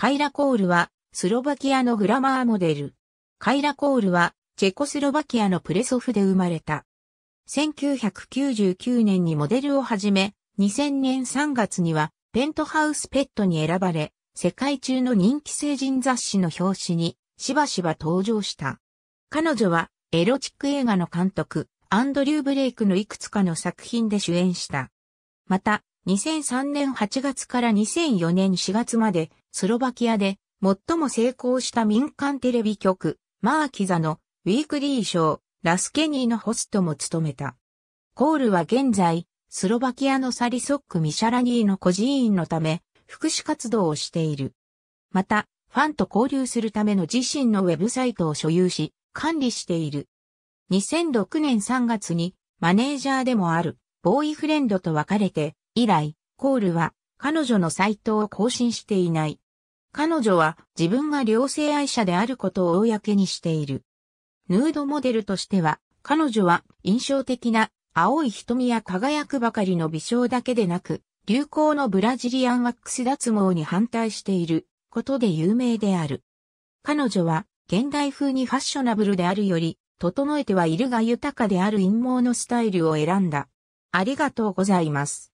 カイラ・コールは、スロバキアのグラマーモデル。カイラ・コールは、チェコスロバキアのプレソフで生まれた。1999年にモデルを始め、2000年3月には、ペントハウスペットに選ばれ、世界中の人気成人雑誌の表紙に、しばしば登場した。彼女は、エロチック映画の監督、アンドリュー・ブレイクのいくつかの作品で主演した。また、2003年8月から2004年4月まで、スロバキアで最も成功した民間テレビ局、マーキザのウィークリーショー、ラスケニーのホストも務めた。コールは現在、スロバキアのサリソック・ミシャラニーの孤児院のため、福祉活動をしている。また、ファンと交流するための自身のウェブサイトを所有し、管理している。2006年3月に、マネージャーでもある、ボーイフレンドと別れて、以来、コールは彼女のサイトを更新していない。彼女は自分が両性愛者であることを公にしている。ヌードモデルとしては、彼女は印象的な青い瞳や輝くばかりの微笑だけでなく、流行のブラジリアンワックス脱毛に反対していることで有名である。彼女は現代風にファッショナブルであるより、整えてはいるが豊かである陰謀のスタイルを選んだ。ありがとうございます。